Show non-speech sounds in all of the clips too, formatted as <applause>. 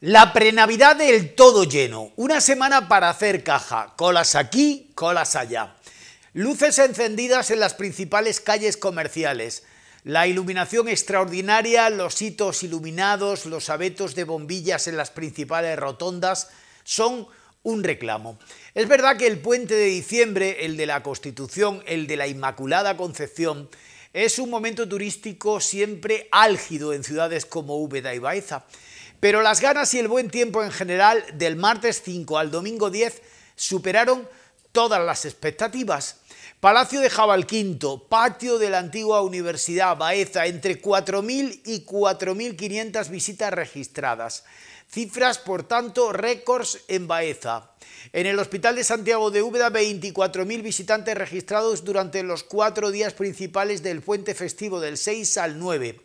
La prenavidad del todo lleno. Una semana para hacer caja. Colas aquí, colas allá. Luces encendidas en las principales calles comerciales. La iluminación extraordinaria, los hitos iluminados, los abetos de bombillas en las principales rotondas son un reclamo. Es verdad que el puente de diciembre, el de la Constitución, el de la Inmaculada Concepción, es un momento turístico siempre álgido en ciudades como Úbeda y Baeza. Pero las ganas y el buen tiempo en general del martes 5 al domingo 10 superaron todas las expectativas. Palacio de Jabalquinto, patio de la antigua Universidad Baeza, entre 4.000 y 4.500 visitas registradas. Cifras, por tanto, récords en Baeza. En el Hospital de Santiago de Úbeda, 24.000 visitantes registrados durante los cuatro días principales del puente festivo del 6 al 9.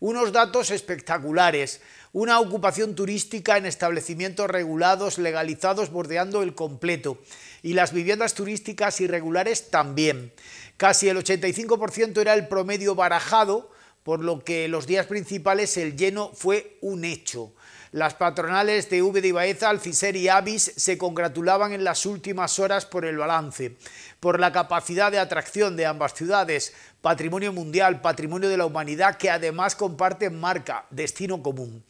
Unos datos espectaculares una ocupación turística en establecimientos regulados, legalizados, bordeando el completo, y las viviendas turísticas irregulares también. Casi el 85% era el promedio barajado, por lo que los días principales el lleno fue un hecho. Las patronales de V de Ibaeza, Alfiser y Avis se congratulaban en las últimas horas por el balance, por la capacidad de atracción de ambas ciudades, patrimonio mundial, patrimonio de la humanidad que además comparten marca, destino común.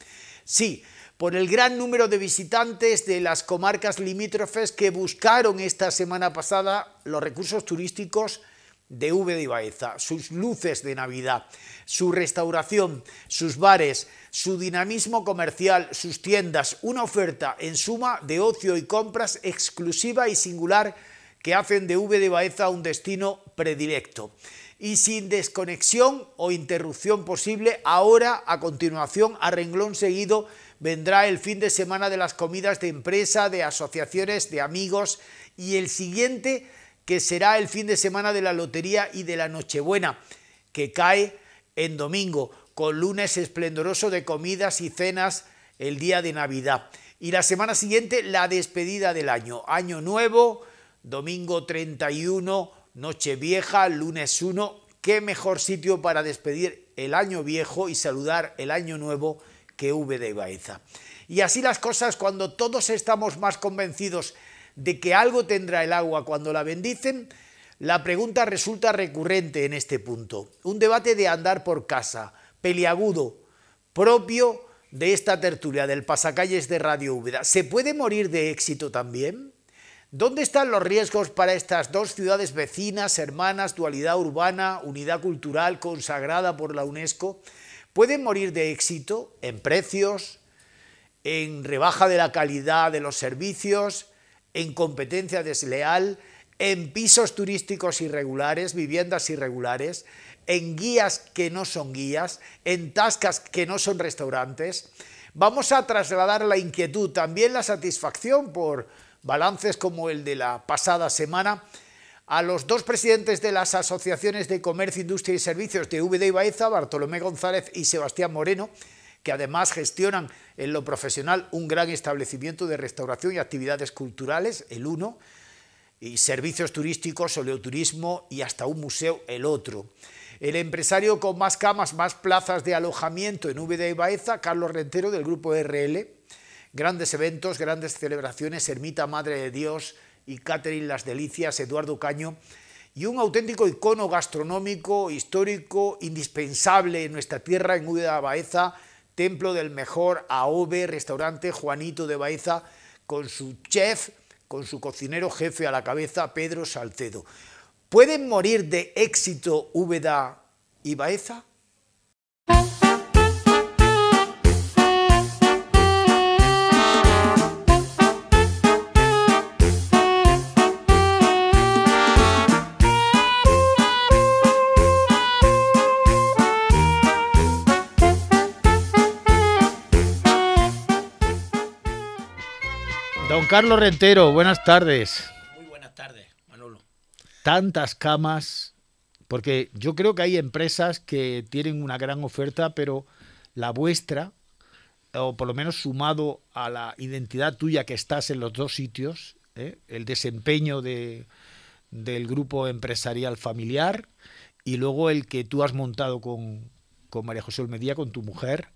Sí, por el gran número de visitantes de las comarcas limítrofes que buscaron esta semana pasada los recursos turísticos de V de Ibaeza, sus luces de Navidad, su restauración, sus bares, su dinamismo comercial, sus tiendas, una oferta en suma de ocio y compras exclusiva y singular que hacen de V de Baeza un destino predilecto. Y sin desconexión o interrupción posible, ahora, a continuación, a renglón seguido, vendrá el fin de semana de las comidas de empresa, de asociaciones, de amigos y el siguiente que será el fin de semana de la lotería y de la Nochebuena, que cae en domingo con lunes esplendoroso de comidas y cenas el día de Navidad. Y la semana siguiente, la despedida del año. Año nuevo, domingo 31, noche vieja, lunes 1. ¿Qué mejor sitio para despedir el año viejo y saludar el año nuevo que V de Baeza? Y así las cosas, cuando todos estamos más convencidos de que algo tendrá el agua cuando la bendicen, la pregunta resulta recurrente en este punto. Un debate de andar por casa peliagudo propio de esta tertulia del pasacalles de Radio Úbeda. ¿Se puede morir de éxito también? ¿Dónde están los riesgos para estas dos ciudades vecinas, hermanas, dualidad urbana, unidad cultural consagrada por la UNESCO? ¿Pueden morir de éxito en precios, en rebaja de la calidad de los servicios, en competencia desleal, en pisos turísticos irregulares, viviendas irregulares? en guías que no son guías, en tascas que no son restaurantes. Vamos a trasladar la inquietud, también la satisfacción por balances como el de la pasada semana a los dos presidentes de las asociaciones de comercio, industria y servicios de VD y Baeza, Bartolomé González y Sebastián Moreno, que además gestionan en lo profesional un gran establecimiento de restauración y actividades culturales, el uno, y servicios turísticos, oleoturismo y hasta un museo, el otro. El empresario con más camas, más plazas de alojamiento en V y Baeza, Carlos Rentero del grupo RL. Grandes eventos, grandes celebraciones, Ermita Madre de Dios y Catherine Las Delicias, Eduardo Caño. Y un auténtico icono gastronómico, histórico, indispensable en nuestra tierra, en y Baeza, Templo del Mejor, AOVE, restaurante Juanito de Baeza, con su chef, con su cocinero jefe a la cabeza, Pedro Salcedo. ¿Pueden morir de éxito Úbeda y Baeza? Don Carlos Rentero, buenas tardes tantas camas, porque yo creo que hay empresas que tienen una gran oferta, pero la vuestra, o por lo menos sumado a la identidad tuya que estás en los dos sitios, ¿eh? el desempeño de, del grupo empresarial familiar y luego el que tú has montado con, con María José Olmedía, con tu mujer,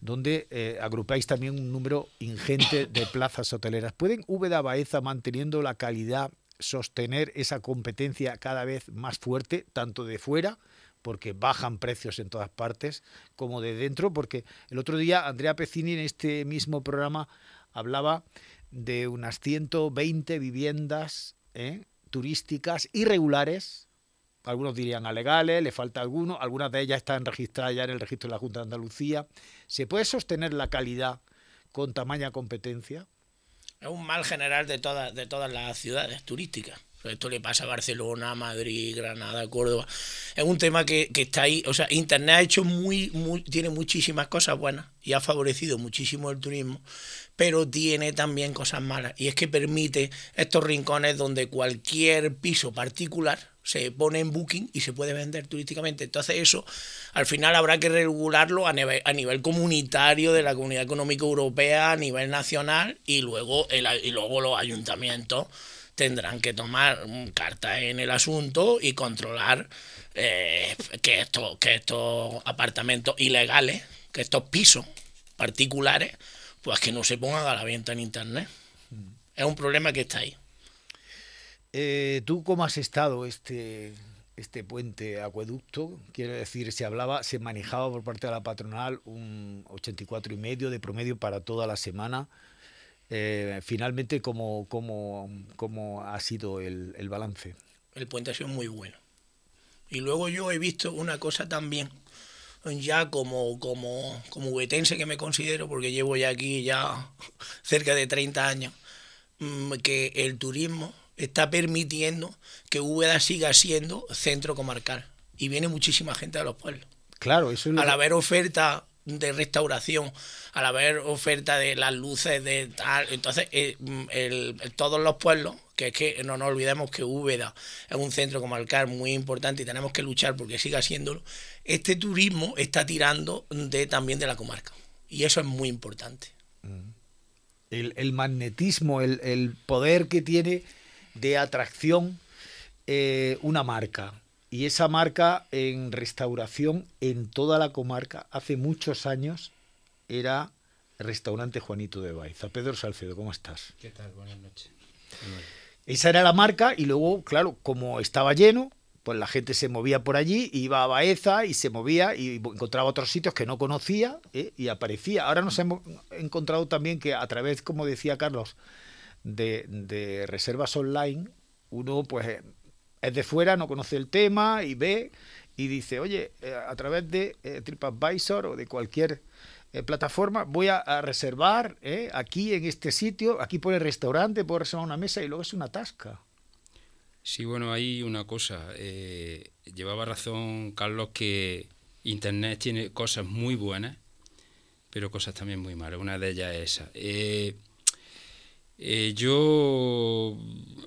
donde eh, agrupáis también un número ingente de plazas hoteleras. ¿Pueden de Baeza, manteniendo la calidad sostener esa competencia cada vez más fuerte, tanto de fuera, porque bajan precios en todas partes, como de dentro, porque el otro día Andrea Pecini en este mismo programa hablaba de unas 120 viviendas ¿eh? turísticas irregulares, algunos dirían alegales, le falta alguno, algunas de ellas están registradas ya en el registro de la Junta de Andalucía. ¿Se puede sostener la calidad con tamaña competencia? Es un mal general de todas, de todas las ciudades turísticas. Pues esto le pasa a Barcelona, Madrid, Granada, Córdoba. Es un tema que, está ahí. O sea, Internet ha hecho muy, muy, tiene muchísimas cosas buenas y ha favorecido muchísimo el turismo, pero tiene también cosas malas. Y es que permite estos rincones donde cualquier piso particular se pone en booking y se puede vender turísticamente. Entonces eso al final habrá que regularlo a nivel, a nivel comunitario de la Comunidad Económica Europea, a nivel nacional y luego, y luego los ayuntamientos tendrán que tomar carta en el asunto y controlar eh, que, esto, que estos apartamentos ilegales, que estos pisos particulares, pues que no se pongan a la venta en Internet. Es un problema que está ahí. Eh, ¿Tú cómo has estado este, este puente acueducto? Quiero decir, se hablaba, se manejaba por parte de la patronal un 84,5 de promedio para toda la semana. Eh, finalmente, ¿cómo, ha sido el, balance? El puente ha sido muy bueno. Y luego yo he visto una cosa también, ya como, como, como huetense que me considero, porque llevo ya aquí ya <laughs> cerca de 30 años, mm, que el turismo está permitiendo que Úbeda siga siendo centro comarcal. Y viene muchísima gente a los pueblos. Claro, eso es Al haber oferta de restauración, al haber oferta de las luces, de tal, entonces eh, el, todos los pueblos, que es que no nos olvidemos que Úbeda es un centro comarcal muy importante y tenemos que luchar porque siga siéndolo, este turismo está tirando de también de la comarca. Y eso es muy importante. Mm. El, magnetismo, el, poder que tiene de atracción eh, una marca y esa marca en restauración en toda la comarca hace muchos años era Restaurante Juanito de Baiza. Pedro Salcedo, ¿cómo estás? ¿Qué tal? Buenas noches. Esa era la marca y luego, claro, como estaba lleno, pues la gente se movía por allí, iba a Baeza y se movía y encontraba otros sitios que no conocía ¿eh? y aparecía. Ahora nos hemos encontrado también que a través, como decía Carlos, de, de reservas online, uno pues es de fuera, no conoce el tema y ve y dice, oye, eh, a través de eh, TripAdvisor o de cualquier eh, plataforma, voy a, reservar aquí en este sitio, aquí por el restaurante, puedo reservar una mesa y luego es una tasca. Sí, bueno, hay una cosa. llevaba razón Carlos que Internet tiene cosas muy buenas, pero cosas también muy malas. Una de ellas es esa. Eh, yo,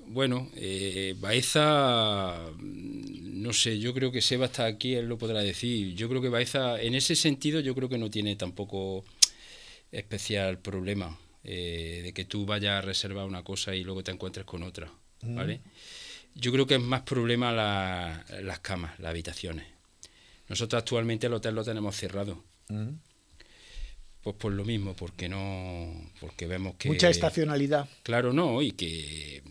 bueno, eh, Baeza, no sé, yo creo que Seba está aquí, él lo podrá decir. Yo creo que Baeza, en ese sentido, yo creo que no tiene tampoco especial problema eh, de que tú vayas a reservar una cosa y luego te encuentres con otra, mm. ¿vale? Yo creo que es más problema las camas, las habitaciones. Nosotros actualmente el hotel lo tenemos cerrado. Mm. Pues por lo mismo, porque no, porque vemos que mucha estacionalidad. Claro, no, y que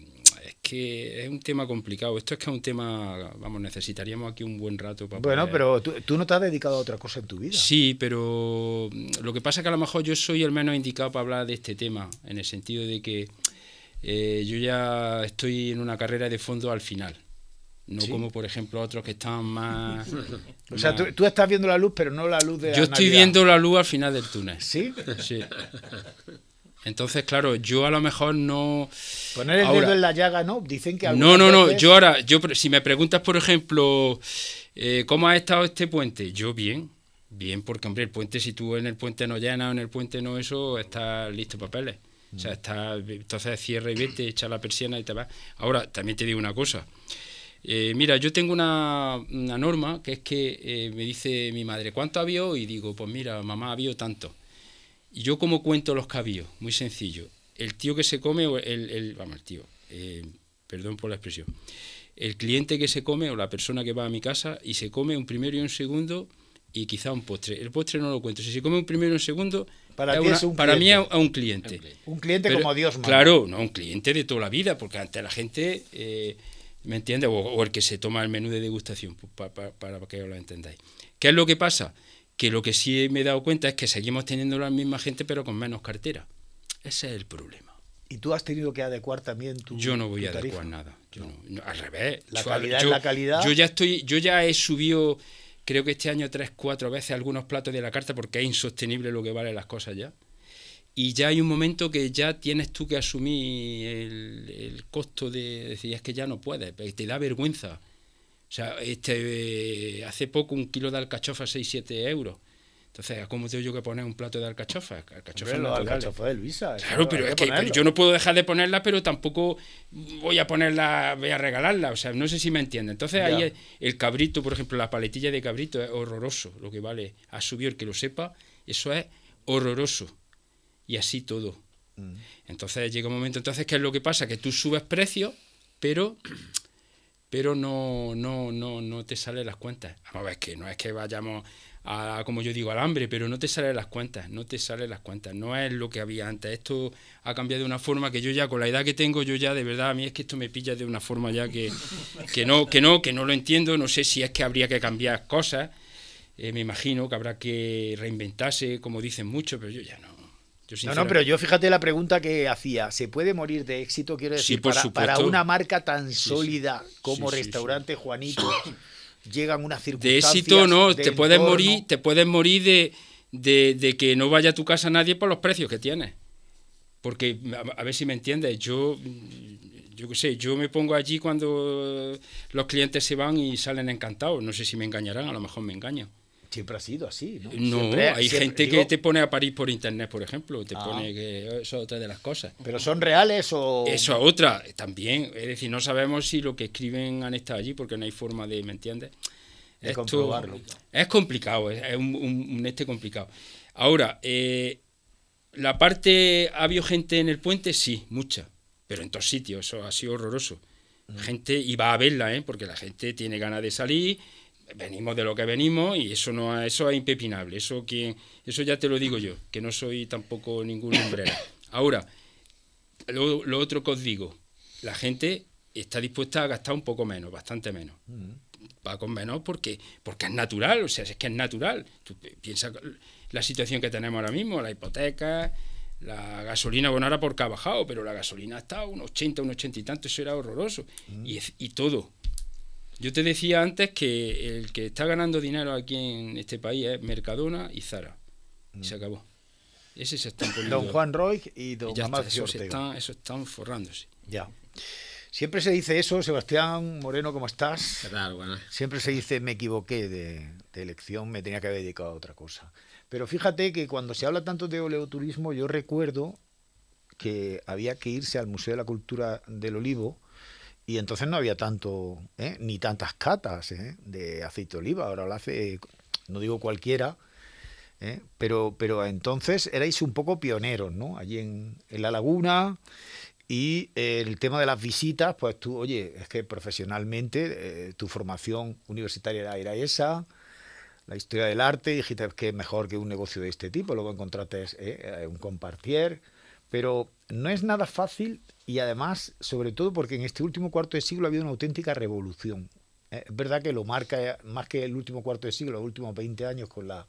es que es un tema complicado. Esto es que es un tema, vamos, necesitaríamos aquí un buen rato para. Bueno, pero tú, no te has dedicado a otra cosa en tu vida. Sí, pero lo que pasa es que a lo mejor yo soy el menos indicado para hablar de este tema, en el sentido de que eh, yo ya estoy en una carrera de fondo al final. No como, por ejemplo, otros que están más... <laughs> o sea, Tú, estás viendo la luz, pero no la luz de Yo estoy viendo la luz al final del túnel. ¿Sí? Sí. Entonces, claro, yo a lo mejor no... Poner el dedo en la llaga, ¿no? Dicen que... No, no, no. Yo ahora, yo, si me preguntas, por ejemplo, eh, ¿cómo ha estado este puente? Yo bien. Bien, porque, hombre, el puente, si tú en el puente no llenas o en el puente no eso, está listo papeles. O sea, mm. está, entonces cierra y vete, echa la persiana y te va. Ahora, también te digo una cosa. Eh, mira, yo tengo una, norma que es que eh, me dice mi madre, ¿cuánto ha vio? Y digo, pues mira, mamá, ha vio tanto. ¿Y yo cómo cuento los cabíos Muy sencillo. El tío que se come, o el, vamos, el tío, eh, perdón por la expresión, el cliente que se come o la persona que va a mi casa y se come un primero y un segundo y quizá un postre. El postre no lo cuento. Si se come un primero y un segundo, para, es un para mí a, un cliente. Un cliente, como Dios manda. Claro, no, un cliente de toda la vida, porque ante la gente... ¿Me entiendes? O, el que se toma el menú de degustación, pues, para que os lo entendáis. ¿Qué es lo que pasa? Que lo que sí me he dado cuenta es que seguimos teniendo la misma gente, pero con menos cartera. Ese es el problema. ¿Y tú has tenido que adecuar también tu Yo no voy a adecuar nada. al revés. La calidad yo, la calidad. Yo ya, estoy, yo ya he subido, creo que este año, tres, cuatro veces algunos platos de la carta porque es insostenible lo que valen las cosas ya y ya hay un momento que ya tienes tú que asumir el, costo de decir, es que ya no puedes, pues, te da vergüenza. O sea, este, eh, hace poco un kilo de alcachofa 6-7 euros. Entonces, ¿cómo tengo yo que poner un plato de alcachofa? alcachofa de Luisa. Claro, pero es que yo no puedo dejar de ponerla, pero tampoco voy a ponerla, voy a regalarla. O sea, no sé si me entiende. Entonces, ahí el cabrito, por ejemplo, la paletilla de cabrito es horroroso, lo que vale a el que lo sepa, eso es horroroso y así todo. Mm. Entonces llega un momento, entonces, ¿qué es lo que pasa? Que tú subes precios, pero pero no, no, no, no te salen las cuentas. a ver, que no es que vayamos a, como yo digo, al hambre, pero no te salen las cuentas, no te salen las cuentas, no es lo que había antes. Esto ha cambiado de una forma que yo ya, con la edad que tengo, yo ya de verdad, a mí es que esto me pilla de una forma ya que, que no, que no, que no lo entiendo, no sé si es que habría que cambiar cosas, eh, me imagino que habrá que reinventarse, como dicen muchos, pero yo ya no, no, no, pero yo fíjate la pregunta que hacía. ¿Se puede morir de éxito? Quiero decir, para, una marca tan sólida como Restaurante Juanito, llegan una circunstancia De éxito no, te, puedes morir, te puedes morir de, que no vaya a tu casa nadie por los precios que tienes. Porque, a, ver si me entiendes, yo. Yo qué sé, yo me pongo allí cuando los clientes se van y salen encantados. No sé si me engañarán, a lo mejor me engañan siempre ha sido así, ¿no? hay gente que te pone a París por internet, por ejemplo, te ah. pone que eso es otra de las cosas. ¿Pero son reales o...? Eso es otra, también, es decir, no sabemos si lo que escriben han estado allí porque no hay forma de, ¿me entiendes? Es complicado, es, un, este complicado. Ahora, eh, la parte, ¿ha habido gente en el puente? Sí, mucha, pero en todos sitios, eso ha sido horroroso. Mm. Gente, y va a verla, ¿eh? porque la gente tiene ganas de salir, venimos de lo que venimos y eso no eso es impepinable eso que eso ya te lo digo yo que no soy tampoco ningún hombre... ahora lo, otro que os digo la gente está dispuesta a gastar un poco menos bastante menos mm. va con menos porque porque es natural o sea es que es natural tú piensa la situación que tenemos ahora mismo la hipoteca la gasolina, bueno, ahora porque ha bajado, pero la gasolina está a un 80, un 80 y tanto, eso era horroroso. Mm. Y, y todo, yo te decía antes que el que está ganando dinero aquí en este país es Mercadona y Zara. Y mm. se acabó. Ese se están poniendo. Don Juan Roy y Don y eso Están, forrándose. Ya. Siempre se dice eso, Sebastián Moreno, ¿cómo estás? ¿Qué Bueno. Siempre se dice, me equivoqué de, de, elección, me tenía que haber dedicado a otra cosa. Pero fíjate que cuando se habla tanto de oleoturismo, yo recuerdo que había que irse al Museo de la Cultura del Olivo y entonces no había tanto, ¿eh? ni tantas catas ¿eh? de aceite de oliva. Ahora lo hace, no digo cualquiera, ¿eh? pero, pero entonces erais un poco pioneros, ¿no? Allí en, la laguna. Y el tema de las visitas, pues tú, oye, es que profesionalmente tu formación universitaria era esa la historia del arte, dijiste que es mejor que un negocio de este tipo, luego encontraste un compartier, pero no es nada fácil y además, sobre todo porque en este último cuarto de siglo ha habido una auténtica revolución. Eh, es verdad que lo marca eh, más que el último cuarto de siglo, los últimos 20 años con la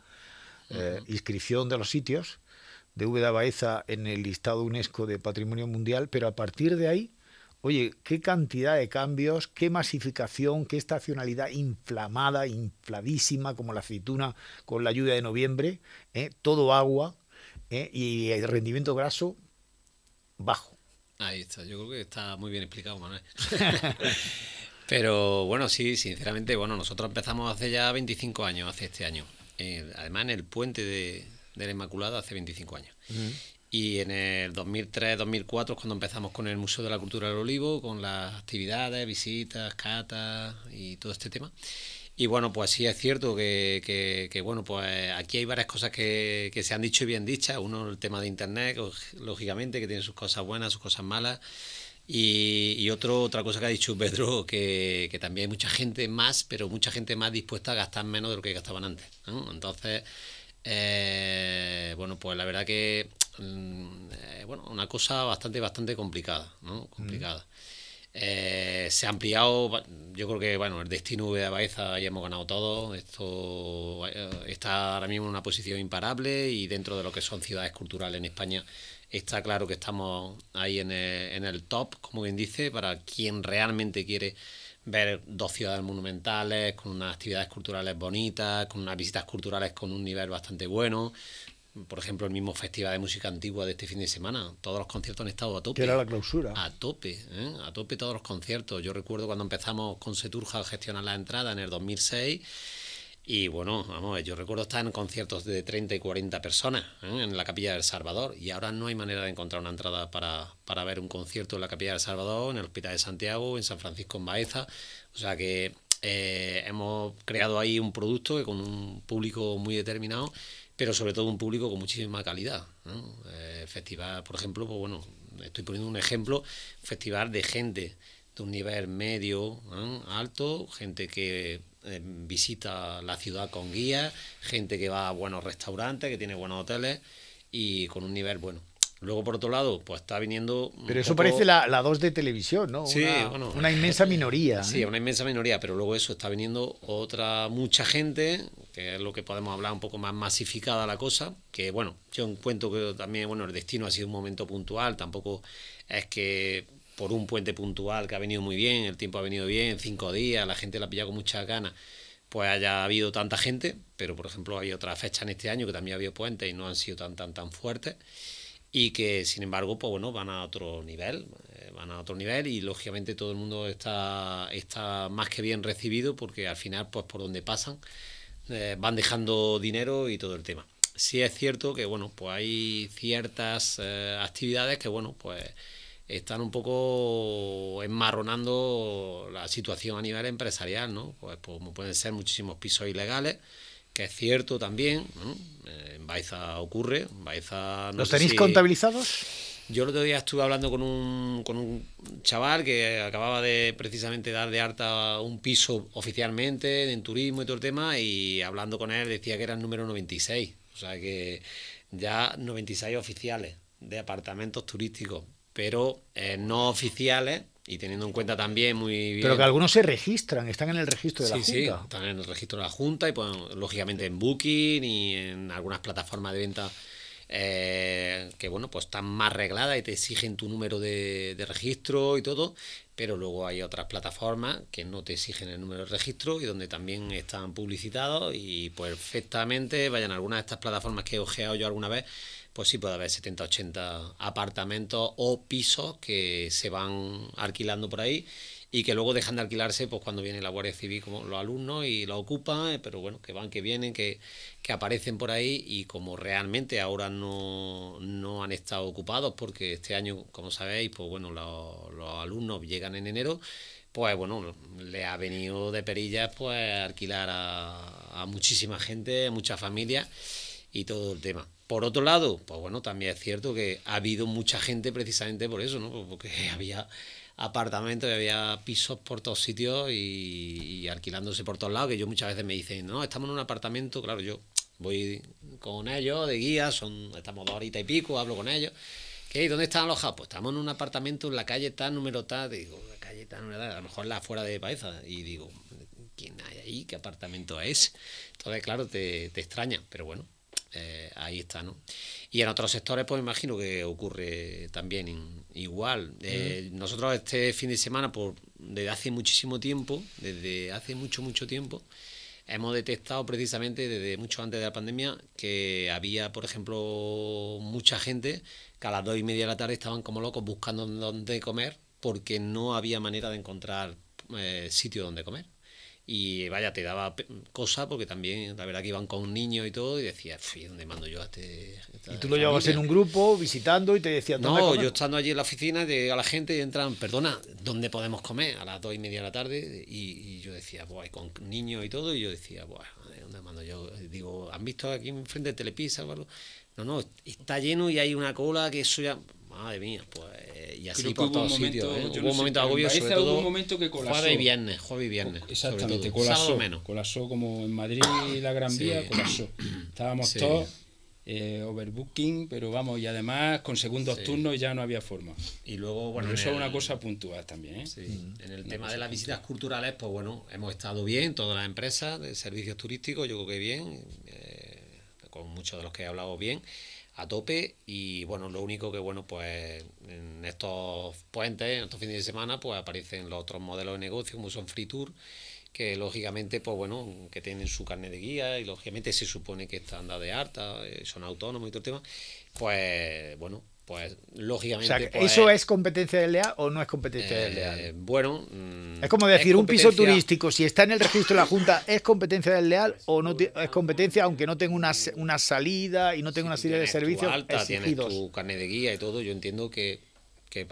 eh, inscripción de los sitios de de Baeza en el listado UNESCO de Patrimonio Mundial, pero a partir de ahí, oye, qué cantidad de cambios, qué masificación, qué estacionalidad inflamada, infladísima, como la aceituna con la lluvia de noviembre, todo agua y el rendimiento graso bajo. Ahí está, yo creo que está muy bien explicado, Manuel. <laughs> Pero bueno, sí, sinceramente, bueno, nosotros empezamos hace ya 25 años, hace este año. Eh, además, en el puente de, de, la Inmaculada hace 25 años. Y en el 2003-2004 es cuando empezamos con el Museo de la Cultura del Olivo, con las actividades, visitas, catas y todo este tema. Y bueno, pues sí es cierto que, que, bueno, pues eh, aquí hay varias cosas que, que, se han dicho y bien dichas. Uno, el tema de Internet, lógicamente, que tiene sus cosas buenas, sus cosas malas. Y, y otro, otra cosa que ha dicho Pedro, que, también hay mucha gente más, pero mucha gente más dispuesta a gastar menos de lo que gastaban antes. Entonces, eh, bueno, pues la verdad que, mm, eh, bueno, una cosa bastante, bastante complicada, ¿no? Mm. Complicada. Eh, se ha ampliado, yo creo que bueno, el destino de Baeza ya hemos ganado todo, esto eh, está ahora mismo en una posición imparable y dentro de lo que son ciudades culturales en España está claro que estamos ahí en el, eh, en el top, como bien dice, para quien realmente quiere ver dos ciudades monumentales, con unas actividades culturales bonitas, con unas visitas culturales con un nivel bastante bueno, por ejemplo, el mismo Festival de Música Antigua de este fin de semana. Todos los conciertos han estado a tope. ¿Qué la clausura. A tope, ¿eh? a tope todos los conciertos. Yo recuerdo cuando empezamos con Seturja a gestionar la entrada en el 2006. Y bueno, vamos, yo recuerdo estar en conciertos de 30 y 40 personas ¿eh? en la Capilla del Salvador y ahora no hay manera de encontrar una entrada para, para ver un concierto en la Capilla del Salvador, en el Hospital de Santiago, en San Francisco en Baeza. O sea que eh, hemos creado ahí un producto con un público muy determinado pero sobre todo un público con muchísima calidad. Eh, festival, por ejemplo, pues bueno, estoy poniendo un ejemplo, festival de gente de un nivel medio, alto, gente que eh, visita la ciudad con guía, gente que va a buenos restaurantes, que tiene buenos hoteles y con un nivel bueno. Luego, por otro lado, pues está viniendo. Pero eso parece la, la 2 de televisión, ¿no? Sí, una, una inmensa minoría. Sí, ¿eh? una inmensa minoría, pero luego eso está viniendo otra mucha gente, que es lo que podemos hablar un poco más masificada la cosa. Que bueno, yo encuentro que también, bueno, el destino ha sido un momento puntual, tampoco es que por un puente puntual que ha venido muy bien, el tiempo ha venido bien, cinco días, la gente la ha pillado con mucha ganas, pues haya habido tanta gente, pero por ejemplo, hay otra fecha en este año que también ha habido puentes y no han sido tan, tan, tan fuertes y que sin embargo pues bueno van a otro nivel eh, van a otro nivel y lógicamente todo el mundo está más que bien recibido porque al final pues por donde pasan eh, van dejando dinero y todo el tema sí es cierto que bueno pues hay ciertas eh, actividades que bueno pues están un poco enmarronando la situación a nivel empresarial no pues, pues como pueden ser muchísimos pisos ilegales que es cierto también. Eh, en Baiza ocurre. en Baiza, no ¿Los tenéis contabilizados? Yo el otro día estuve hablando con un, con un chaval que acababa de precisamente dar de harta un piso oficialmente en turismo y todo el tema, y hablando con él decía que era el número 96, o sea que ya 96 oficiales de apartamentos turísticos, pero eh, no oficiales y teniendo en cuenta también muy bien. Pero que algunos se registran, están en el registro de la Junta. Sí, están en el registro de la Junta y, pues, lógicamente, en Booking y en algunas plataformas de venta eh, que, bueno, pues están más regladas y te exigen tu número de, de registro y todo. Pero luego hay otras plataformas que no te exigen el número de registro y donde también están publicitados y perfectamente, vayan algunas de estas plataformas que he ojeado yo alguna vez pues sí puede haber 70, 80 apartamentos o pisos que se van alquilando por ahí y que luego dejan de alquilarse pues cuando viene la Guardia Civil como los alumnos y lo ocupan, eh, pero bueno, que van, que vienen, que, aparecen por ahí y como realmente ahora no, han estado ocupados porque este año, como sabéis, pues bueno, los, alumnos llegan en enero, pues bueno, le ha venido de perillas pues alquilar a, a muchísima gente, a muchas familias y todo el tema. Por otro lado, pues bueno, también es cierto que ha habido mucha gente precisamente por eso, ¿no? Pues porque <laughs> había apartamentos y había pisos por todos sitios y, alquilándose por todos lados, que yo muchas veces me dicen, no, estamos en un apartamento, claro, yo voy con ellos de guía, son, estamos dos horitas y pico, hablo con ellos. ¿Qué? ¿Dónde están alojados? Pues estamos en un apartamento en la calle tal, número tal, digo, la calle tal, número tal, a lo mejor la afuera de Paeza, y digo, ¿quién hay ahí? ¿Qué apartamento es? Entonces, claro, te extraña, pero bueno, eh, ahí está, ¿no? Y en otros sectores, pues imagino que ocurre también igual. Eh, nosotros este fin de semana, por, desde hace muchísimo tiempo, desde hace mucho, mucho tiempo, hemos detectado precisamente desde mucho antes de la pandemia que había, por ejemplo, mucha gente que a las dos y media de la tarde estaban como locos buscando dónde comer porque no había manera de encontrar eh, sitio donde comer. Y vaya, te daba cosa porque también, la verdad que iban con niños y todo, y decía, ¿dónde mando yo a este? y tú lo llevabas en un grupo, visitando, y te decían, No, yo estando allí en la oficina, a la gente y entran, perdona, ¿dónde podemos comer? A las dos y media de la tarde, y, yo decía, bueno, y con niños y todo, y yo decía, Buah, ¿dónde mando yo? Digo, ¿han visto aquí enfrente de Telepisa o algo? No, no, está lleno y hay una cola que eso ya Madre mía, pues. Eh, y así Creo por todos Hubo un momento agobio, sobre todo. Jueves y viernes, jueves y viernes. Exactamente, colapsó. Menos. Colapsó como en Madrid la Gran Vía, Estábamos todos. Eh, overbooking, pero vamos, y además con segundos turnos ya no había forma. Y luego, bueno. eso es una cosa puntual también. ¿eh? Mm. En el tema de las visitas culturales, pues bueno, hemos estado bien, todas las empresas de servicios turísticos, yo creo que bien, con muchos de los que he hablado bien a tope y bueno, lo único que bueno, pues en estos puentes, en estos fines de semana, pues aparecen los otros modelos de negocio como son Free Tour, que lógicamente, pues bueno, que tienen su carnet de guía y lógicamente se supone que están de harta, eh, son autónomos y todo el tema, pues bueno, pues lógicamente. Pues, ¿Eso es competencia del leal o no es competencia del leal eh, Bueno. Mm, es como decir, un piso turístico, si está en el registro de la Junta, ¿es competencia del Leal o no es competencia aunque no tenga una, salida y no tenga una serie de servicios? Tu tu carnet de guía y todo, yo entiendo que que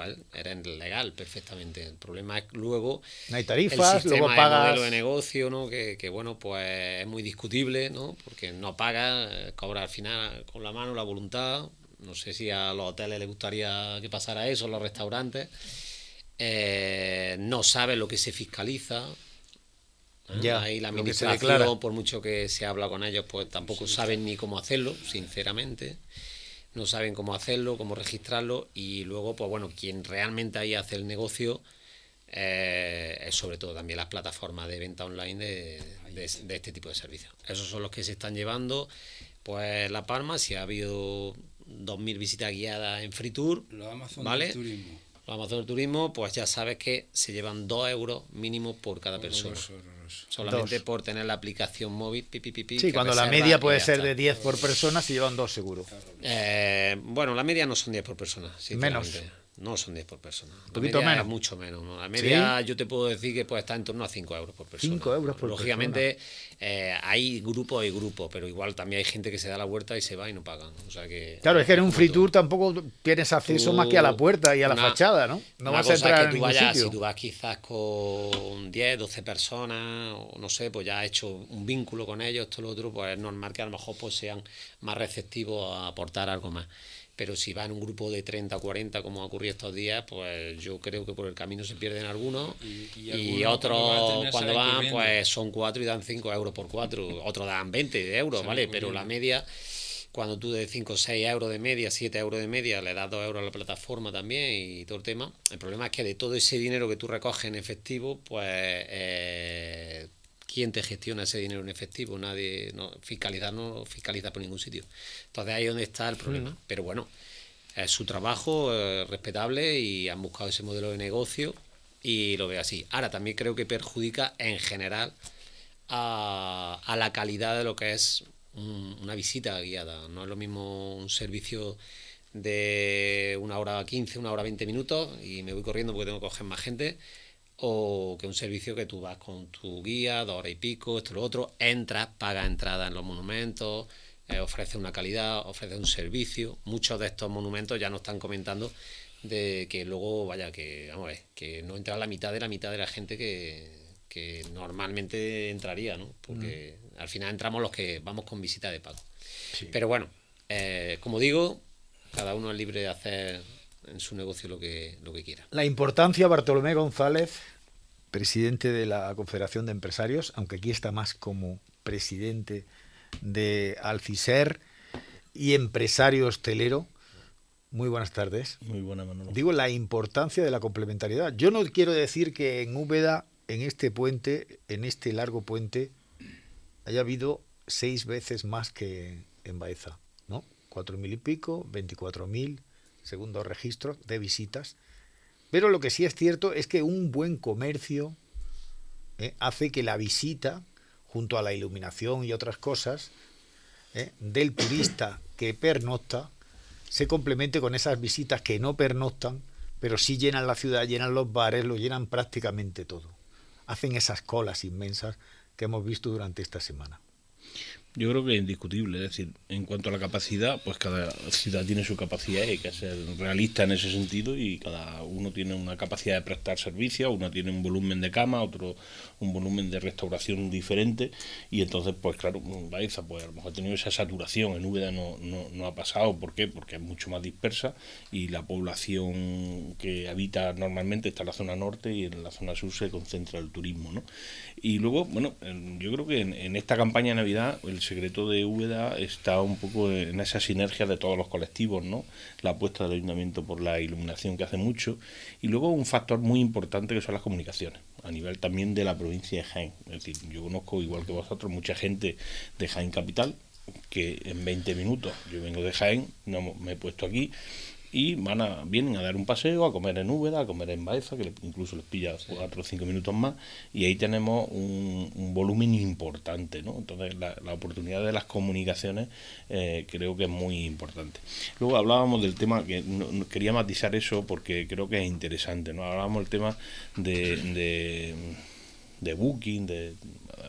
legal perfectamente. El problema es luego. No hay tarifas, luego pagas. El modelo de negocio, ¿no? Que, bueno, pues es muy discutible, ¿no? Porque no paga. Eh, cobra al final con la mano la voluntad, no sé si a los hoteles les gustaría que pasara eso, los restaurantes, eh, no saben lo que se fiscaliza. Ah, ya, Ahí la administración, por mucho que se habla con ellos, pues tampoco saben ni cómo hacerlo, sinceramente no saben cómo hacerlo, cómo registrarlo y luego, pues bueno, quien realmente ahí hace el negocio eh, es sobre todo también las plataformas de venta online de, de, este tipo de servicios. Esos son los que se están llevando, pues La Palma, si ha habido 2.000 visitas guiadas en Free Tour. Los Amazon ¿vale? Turismo. Los Amazon del Turismo, pues ya sabes que se llevan 2 euros mínimo por cada persona. Solamente por tener la aplicación móvil. pi, pi, sí, cuando la media puede ser de 10 por persona, se llevan 2 seguro. Eh, bueno, la media no son 10 por persona. Menos. No son 10 por persona. Un poquito menos. Mucho menos. a media yo te puedo decir que pues está en torno a 5 euros por persona. 5 euros por Lógicamente, Eh, hay grupos y grupos, pero igual también hay gente que se da la vuelta y se va y no pagan. O sea que, claro, es que en un free tour tampoco tienes acceso más que a la puerta y a la fachada, ¿no? No vas a entrar en vayas, sitio. Si tú vas quizás con 10, 12 personas, o no sé, pues ya has hecho un vínculo con ellos, todo lo otro, pues es normal que a lo mejor pues, sean más receptivos a aportar algo más pero si va en un grupo de 30 o 40, como ha ocurrido estos días, pues yo creo que por el camino se pierden algunos y, otros cuando van, pues son 4 y dan 5 euros por 4, <laughs> otros dan 20 euros, ¿vale? Pero la media cuando tú de 5 o 6 euros de media, 7 euros de media, le das 2 euros a la plataforma también y todo el tema. El problema es que de todo ese dinero que tú recoges en efectivo, pues eh, quién te gestiona ese dinero en efectivo, nadie, no, fiscalidad no fiscaliza por ningún sitio. Entonces ahí es donde está el problema. Pero bueno, es su trabajo, eh, respetable y han buscado ese modelo de negocio y lo veo así. Ahora también creo que perjudica en general a, la calidad de lo que es una visita guiada. No es lo mismo un servicio de una hora 15, una hora 20 minutos y me voy corriendo porque tengo que coger más gente o que un servicio que tú vas con tu guía, dos horas y pico, esto, lo otro, entras, pagas entrada en los monumentos, eh, ofrece una calidad, ofrece un servicio. Muchos de estos monumentos ya nos están comentando de que luego, vaya, que, vamos a ver, que no entra la mitad de la mitad de la gente que, normalmente entraría, ¿no? Porque mm. al final entramos los que vamos con visita de pago. Pero bueno, eh, como digo, cada uno es libre de hacer en su negocio lo que, lo que quiera. La importancia, Bartolomé González, presidente de la Confederación de Empresarios, aunque aquí está más como presidente de Alciser y empresario hostelero. Muy buenas tardes. Muy buena, Manolo. Digo la importancia de la complementariedad. Yo no quiero decir que en Úbeda, en este puente, en este largo puente, haya habido seis veces más que en Baeza, ¿no? Cuatro mil y pico, veinticuatro mil, segundo registro de visitas. Pero lo que sí es cierto es que un buen comercio ¿eh? hace que la visita, junto a la iluminación y otras cosas, ¿eh? del turista que pernocta, se complemente con esas visitas que no pernoctan, pero sí llenan la ciudad, llenan los bares, lo llenan prácticamente todo. Hacen esas colas inmensas que hemos visto durante esta semana. Yo creo que es indiscutible, es decir, en cuanto a la capacidad, pues cada ciudad tiene su capacidad y hay que ser realista en ese sentido y cada uno tiene una capacidad de prestar servicios, uno tiene un volumen de cama, otro un volumen de restauración diferente y entonces, pues claro, vais pues a lo mejor ha tenido esa saturación, en Úbeda no, no, ha pasado, ¿por qué? Porque es mucho más dispersa y la población que habita normalmente está en la zona norte y en la zona sur se concentra el turismo, ¿no? Y luego, bueno, yo creo que en, en esta campaña de Navidad el secreto de Úbeda está un poco en esa sinergia de todos los colectivos, ¿no? La apuesta del ayuntamiento por la iluminación que hace mucho y luego un factor muy importante que son las comunicaciones a nivel también de la provincia de Jaén. Es decir, yo conozco igual que vosotros mucha gente de Jaén capital que en 20 minutos yo vengo de Jaén, no me he puesto aquí y van a, vienen a dar un paseo, a comer en Úbeda, a comer en Baeza, que incluso les pilla cuatro o cinco minutos más, y ahí tenemos un, volumen importante, ¿no? Entonces la, oportunidad de las comunicaciones eh, creo que es muy importante. Luego hablábamos del tema, que quería matizar eso porque creo que es interesante, ¿no? Hablábamos del tema de de Booking, de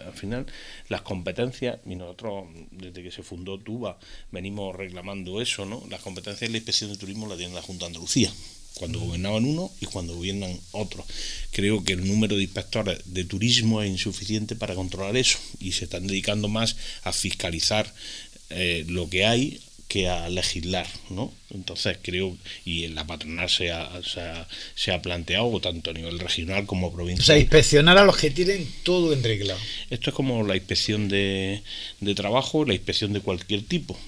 al final las competencias, y nosotros desde que se fundó Tuba venimos reclamando eso, ¿no? Las competencias de la inspección de turismo la tiene la Junta de Andalucía, cuando mm. gobernaban uno y cuando gobiernan otro. Creo que el número de inspectores de turismo es insuficiente para controlar eso y se están dedicando más a fiscalizar eh, lo que hay que a legislar, ¿no? Entonces creo, y en la patronal se ha, planteado, tanto a nivel regional como provincial. O sea, inspeccionar a los que tienen todo en regla. Esto es como la inspección de, trabajo, la inspección de cualquier tipo,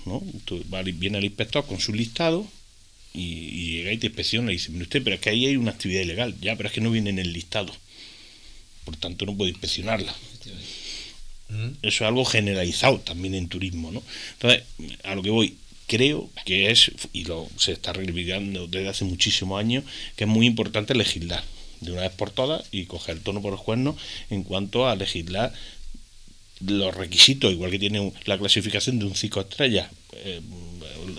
viene el inspector con su listado, y, llega y te inspecciona y dice, mire usted, pero es que ahí hay una actividad ilegal, ya, pero es que no viene en el listado. Por tanto, no puede inspeccionarla. Eso es algo generalizado también en turismo, ¿no? Entonces, a lo que voy, creo que es, y lo, se está reivindicando desde hace muchísimos años, que es muy importante legislar de una vez por todas y coger el tono por los cuernos en cuanto a legislar los requisitos, igual que tiene la clasificación de un ciclo estrella. Eh,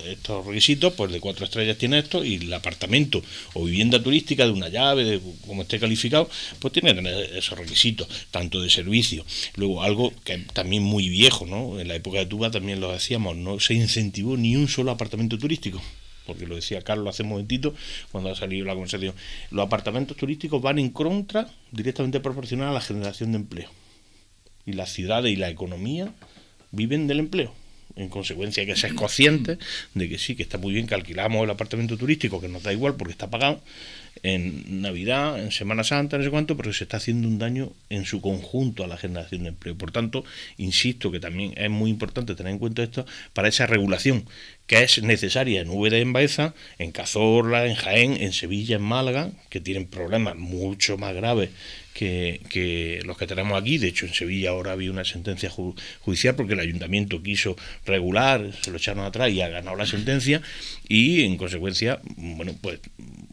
estos requisitos, pues de cuatro estrellas tiene esto y el apartamento o vivienda turística de una llave, de, como esté calificado, pues tiene esos requisitos, tanto de servicio. Luego, algo que también muy viejo, ¿no? En la época de Tuba también lo hacíamos, no se incentivó ni un solo apartamento turístico porque lo decía Carlos hace un momentito cuando ha salido la conversación, los apartamentos turísticos van en contra directamente proporcional a la generación de empleo. Y las ciudades y la economía viven del empleo en consecuencia hay que ser consciente de que sí, que está muy bien que alquilamos el apartamento turístico, que nos da igual porque está pagado en Navidad, en Semana Santa, no sé cuánto, pero se está haciendo un daño en su conjunto a la generación de empleo. Por tanto, insisto que también es muy importante tener en cuenta esto para esa regulación que es necesaria en Ubeda, en Baeza, en Cazorla, en Jaén, en Sevilla, en Málaga, que tienen problemas mucho más graves que, los que tenemos aquí. De hecho, en Sevilla ahora había una sentencia judicial porque el ayuntamiento quiso regular, se lo echaron atrás y ha ganado la sentencia y, en consecuencia, bueno, pues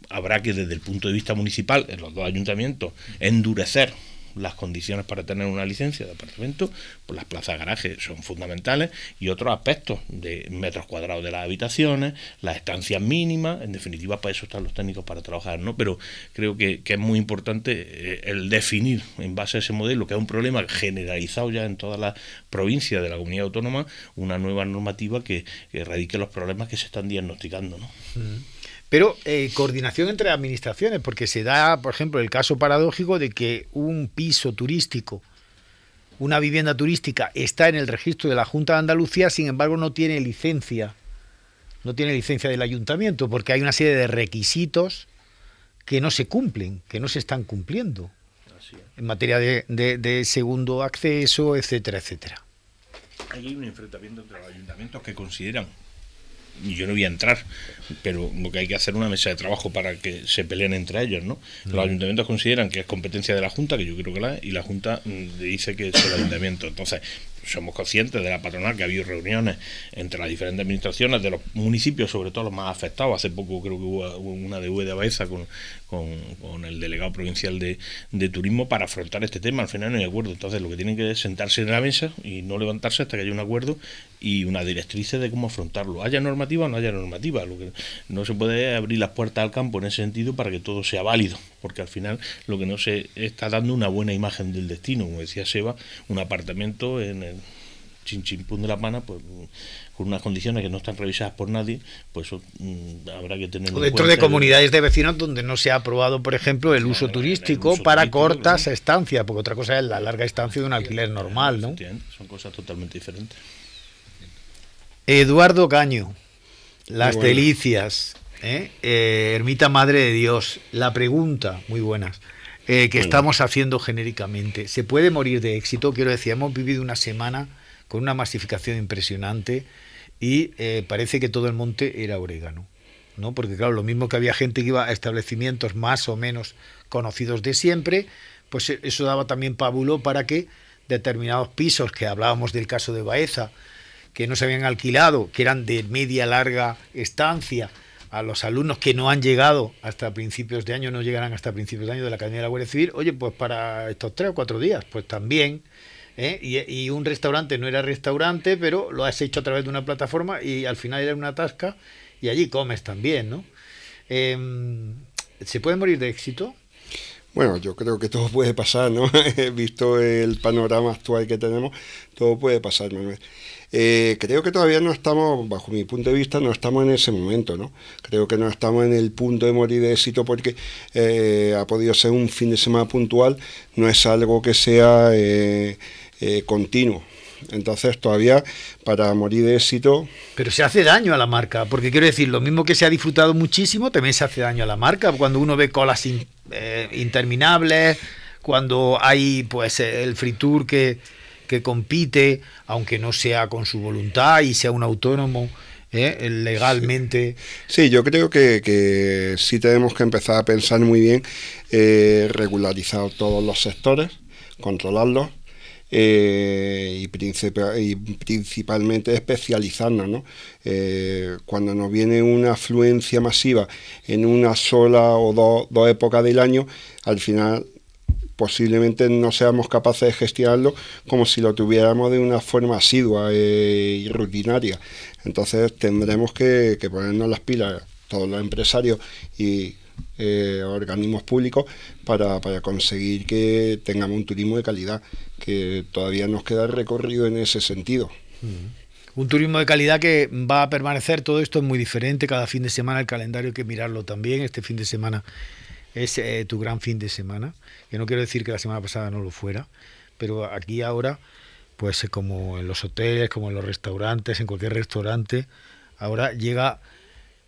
habrá que desde el punto de vista municipal, en los dos ayuntamientos, endurecer las condiciones para tener una licencia de apartamento, pues las plazas garaje son fundamentales y otros aspectos de metros cuadrados de las habitaciones, las estancias mínimas, en definitiva para eso están los técnicos para trabajar, ¿no? Pero creo que, es muy importante eh, el definir en base a ese modelo, que es un problema generalizado ya en toda la provincia de la comunidad autónoma, una nueva normativa que erradique los problemas que se están diagnosticando, ¿no? Mm. Pero eh, coordinación entre administraciones, porque se da, por ejemplo, el caso paradójico de que un piso turístico, una vivienda turística, está en el registro de la Junta de Andalucía, sin embargo no tiene licencia, no tiene licencia del ayuntamiento, porque hay una serie de requisitos que no se cumplen, que no se están cumpliendo en materia de, segundo acceso, etcétera, etcétera. hay un enfrentamiento entre los ayuntamientos que consideran yo no voy a entrar, pero lo que hay que hacer una mesa de trabajo para que se peleen entre ellos, ¿no? Los ayuntamientos consideran que es competencia de la Junta, que yo creo que la es, y la Junta mm, dice que es el ayuntamiento. Entonces, somos conscientes de la patronal que ha habido reuniones entre las diferentes administraciones de los municipios, sobre todo los más afectados. Hace poco creo que hubo una de UE de Baeza con, con, el delegado provincial de, turismo para afrontar este tema. Al final no hay acuerdo. Entonces lo que tienen que es sentarse en la mesa y no levantarse hasta que haya un acuerdo y una directriz de cómo afrontarlo. Haya normativa o no haya normativa. Lo que no se puede abrir las puertas al campo en ese sentido para que todo sea válido. Porque al final lo que no se está dando una buena imagen del destino. Como decía Seba, un apartamento en el chinchimpún de la pana, pues con unas condiciones que no están revisadas por nadie, pues mm, habrá que tener. Dentro en cuenta de comunidades de vecinos donde no se ha aprobado, por ejemplo, el uso turístico para cortas estancias, porque otra cosa es la larga estancia de un alquiler normal, ¿no? Son cosas totalmente diferentes. Eduardo Caño, Las Delicias, ¿eh? ¿eh? Ermita Madre de Dios, La Pregunta, muy buenas. Eh, que estamos haciendo genéricamente. ¿Se puede morir de éxito? Quiero decir, hemos vivido una semana con una masificación impresionante y eh, parece que todo el monte era orégano. ¿no? Porque claro, lo mismo que había gente que iba a establecimientos más o menos conocidos de siempre, pues e, eso daba también pábulo para que determinados pisos, que hablábamos del caso de Baeza, que no se habían alquilado, que eran de media larga estancia, a los alumnos que no han llegado hasta principios de año, no llegarán hasta principios de año de la Academia de la Guardia Civil, oye, pues para estos tres o cuatro días, pues también ¿eh? y, un restaurante no era restaurante, pero lo has hecho a través de una plataforma y al final era una tasca y allí comes también, ¿no? Em, ¿Se puede morir de éxito? Bueno, yo creo que todo puede pasar, ¿no? <laughs> Visto el panorama actual que tenemos, todo puede pasar, Manuel. Eh, creo que todavía no estamos, bajo mi punto de vista, no estamos en ese momento, ¿no? Creo que no estamos en el punto de morir de éxito porque eh, ha podido ser un fin de semana puntual, no es algo que sea eh, continuo. Entonces todavía para morir de éxito... Pero se hace daño a la marca, porque quiero decir, lo mismo que se ha disfrutado muchísimo, también se hace daño a la marca, cuando uno ve colas interminables, cuando hay pues el free que que compite, aunque no sea con su voluntad y sea un autónomo, ¿eh? Eh, legalmente. Sí, yo creo que, que, sí tenemos que empezar a pensar muy bien eh, regularizar todos los sectores, controlarlos. Eh, y, y, principalmente especializarnos. cuando nos viene una afluencia masiva en una sola o dos épocas del año, al final posiblemente no seamos capaces de gestionarlo como si lo tuviéramos de una forma asidua y rutinaria. Entonces tendremos que, ponernos las pilas todos los empresarios y eh, organismos públicos para, conseguir que tengamos un turismo de calidad, que todavía nos queda recorrido en ese sentido. Mm. Un turismo de calidad que va a permanecer, todo esto es muy diferente, cada fin de semana el calendario hay que mirarlo también, este fin de semana es eh, tu gran fin de semana. Que no quiero decir que la semana pasada no lo fuera, pero aquí ahora, pues eh, como en los hoteles, como en los restaurantes, en cualquier restaurante, ahora llega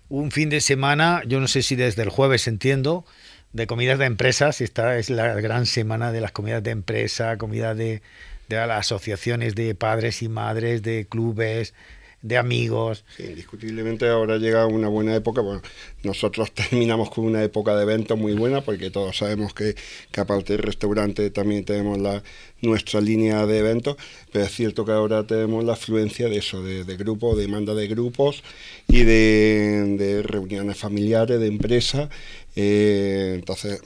un fin de semana, yo no sé si desde el jueves entiendo, de comidas de empresas. Esta es la gran semana de las comidas de empresa, comida de, de las asociaciones de padres y madres, de clubes, de amigos. indiscutiblemente ahora llega una buena época. Bueno, nosotros <laughs> terminamos con una época de eventos muy buena porque todos sabemos que, que aparte del restaurante también tenemos la, nuestra línea de eventos, pero es cierto que ahora tenemos la afluencia de eso, de, de grupos, demanda de grupos y de, reuniones familiares, de empresas... Eh, entonces...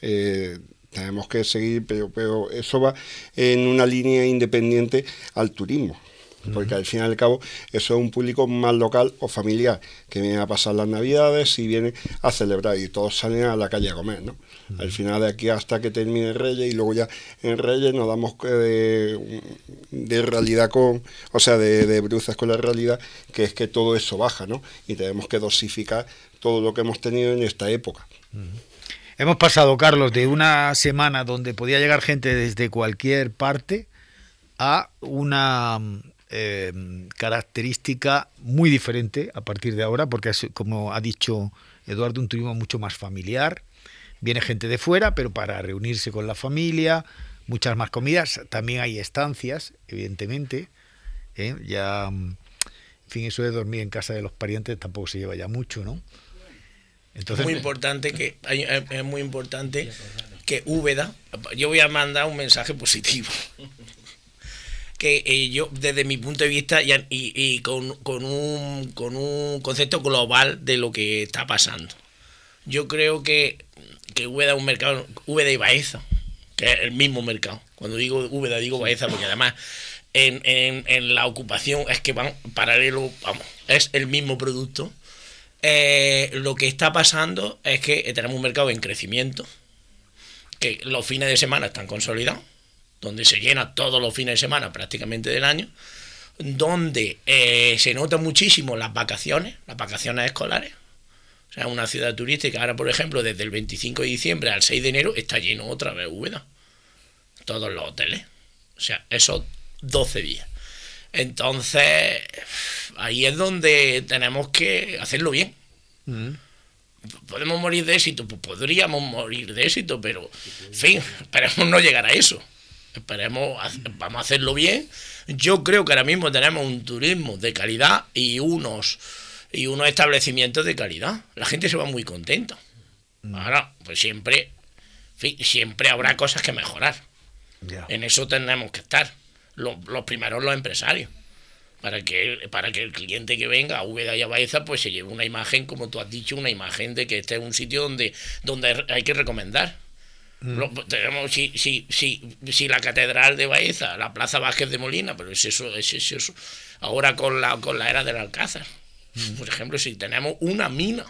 Eh, tenemos que seguir, pero eso va en una línea independiente al turismo porque al fin y al cabo eso es un público más local o familiar, que viene a pasar las navidades y viene a celebrar y todos salen a la calle a comer, ¿no? Al final de aquí hasta que termine Reyes y luego ya en Reyes nos damos eh, de, realidad con, o sea, de, bruces con la realidad, que es que todo eso baja, ¿no? Y tenemos que dosificar todo lo que hemos tenido en esta época. Hemos pasado, Carlos, de una semana donde podía llegar gente desde cualquier parte a una Em, característica muy diferente a partir de ahora, porque como ha dicho Eduardo, un turismo mucho más familiar. Viene gente de fuera, pero para reunirse con la familia, muchas más comidas. También hay estancias, evidentemente. ¿eh? Ya, mm, en fin, eso de dormir en casa de los parientes tampoco se lleva ya mucho, ¿no? Entonces, muy importante que eh, es muy importante que Úbeda. Yo voy a mandar un mensaje positivo. Eh, yo, desde mi punto de vista, y, con, un, concepto global de lo que está pasando. Yo creo que, que Ubeda un mercado, Ubeda y Baeza, que es el mismo mercado. Cuando digo Ubeda, digo Baeza, porque además en, la ocupación es que van paralelo, vamos, es el mismo producto. Eh, lo que está pasando es que tenemos un mercado en crecimiento, que los fines de semana están consolidados donde se llena todos los fines de semana prácticamente del año, donde eh, se nota muchísimo las vacaciones, las vacaciones escolares. O sea, una ciudad turística, ahora por ejemplo, desde el 25 de diciembre al 6 de enero está lleno otra vez Úbeda. Todos los hoteles. O sea, esos 12 días. Entonces, ahí es donde tenemos que hacerlo bien. Mm. podemos morir de éxito, pues podríamos morir de éxito, pero, en fin, esperemos no llegar a eso. Esperemos, vamos a hacerlo bien. Yo creo que ahora mismo tenemos un turismo de calidad y unos, y unos establecimientos de calidad. La gente se va muy contenta. Mm. Ahora, pues siempre, siempre habrá cosas que mejorar. En eso tenemos que estar. Los, primeros los empresarios. Para que, el, para que el cliente que venga a Ubeda y a Baeza pues se lleve una imagen, como tú has dicho, una imagen de que este es un sitio donde, donde hay que recomendar. Mm. Pues, tenemos, sí, sí, sí, la catedral de Baeza, la plaza Vázquez de Molina, pero es eso, es eso, Ahora con la, con la era del Alcázar, mm. por ejemplo, si tenemos una mina.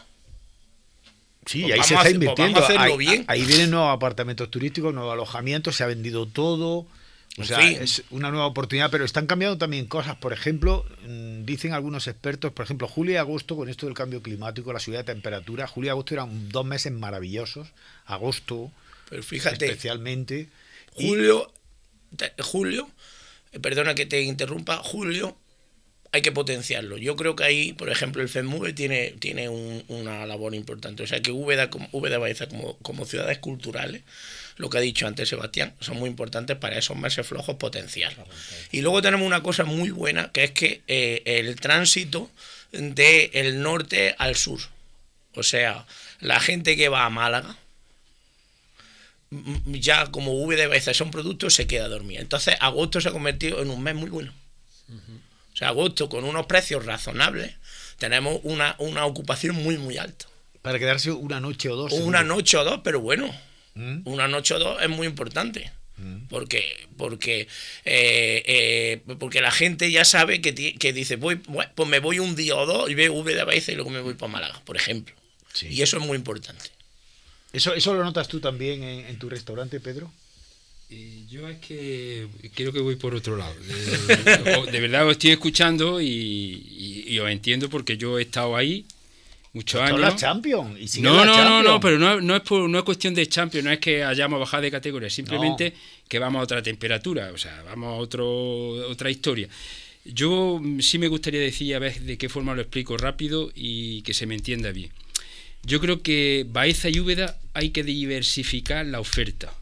Sí, pues ahí se está pues invirtiendo. ahí, bien. ahí, vienen nuevos apartamentos turísticos, nuevos alojamientos, se ha vendido todo. O sea, es una nueva oportunidad, pero están cambiando también cosas. Por ejemplo, mm, dicen algunos expertos, por ejemplo, julio y agosto, con esto del cambio climático, la subida de temperatura, julio y agosto eran dos meses maravillosos. Agosto, pero fíjate. Especialmente. Julio, Julio, eh, perdona que te interrumpa, Julio, hay que potenciarlo. Yo creo que ahí, por ejemplo, el FEMUVE tiene, tiene una labor importante. O sea, que V de Baeza, como, como ciudades culturales, lo que ha dicho antes Sebastián, son muy importantes para esos meses flojos potenciarlos. Y luego tenemos una cosa muy buena, que es que eh, el tránsito del norte al sur, o sea, la gente que va a Málaga, ya como V de veces son productos, se queda dormido, Entonces, agosto se ha convertido en un mes muy bueno. O sea, agosto con unos precios razonables, tenemos una, ocupación muy, muy alta. Para quedarse una noche o dos. Una noche o dos, pero bueno, ¿Mm? una noche o dos es muy importante. ¿Mm? Porque, porque, eh, eh, porque la gente ya sabe que, que dice, voy, pues me voy un día o dos y veo V de Baiza y luego me voy para Málaga, por ejemplo. Y eso es muy importante. ¿Eso, lo notas tú también en, tu restaurante, Pedro? Eh, yo es que creo que voy por otro lado. de verdad os estoy escuchando y, os entiendo porque yo he estado ahí muchos años. las Champions, no, no, no, no, pero no, es por, no es cuestión de Champions, no es que hayamos bajado de categoría, simplemente que vamos a otra temperatura, o sea, vamos a otro, otra historia. Yo mm, sí me gustaría decir, a ver de qué forma lo explico rápido y que se me entienda bien. Yo creo que Baeza y Úbeda hay que diversificar la oferta.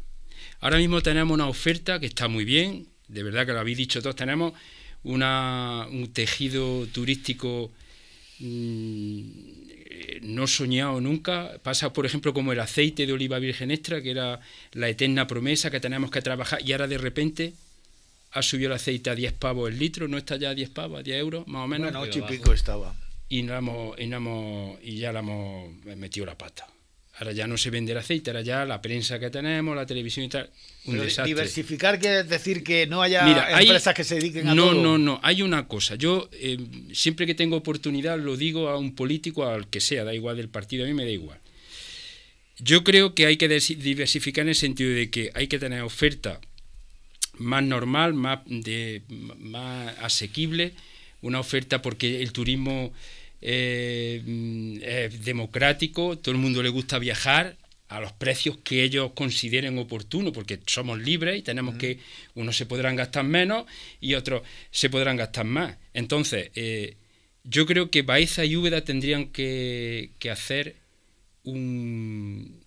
Ahora mismo tenemos una oferta que está muy bien, de verdad que lo habéis dicho todos, tenemos una, un tejido turístico mm, no soñado nunca. Pasa, por ejemplo, como el aceite de oliva virgen extra, que era la eterna promesa que tenemos que trabajar, y ahora de repente ha subido el aceite a 10 pavos el litro, no está ya a 10 pavos, a 10 euros, más o menos. a 8 y pico estaba y, no hemos, y, no y ya la hemos metido la pata. Ahora ya no se vende el aceite, ahora ya la prensa que tenemos, la televisión y tal, un desastre. Diversificar quiere decir que no haya empresas que se dediquen a no, No, no, no. Hay una cosa. Yo eh, siempre que tengo oportunidad lo digo a un político, al que sea, da igual del partido, a mí me da igual. Yo creo que hay que diversificar en el sentido de que hay que tener oferta más normal, más, de, más asequible, una oferta porque el turismo eh, mm, es democrático, todo el mundo le gusta viajar a los precios que ellos consideren oportuno, porque somos libres y tenemos mm. que, unos se podrán gastar menos y otros se podrán gastar más. Entonces, eh, yo creo que Baeza y Úbeda tendrían que, hacer un,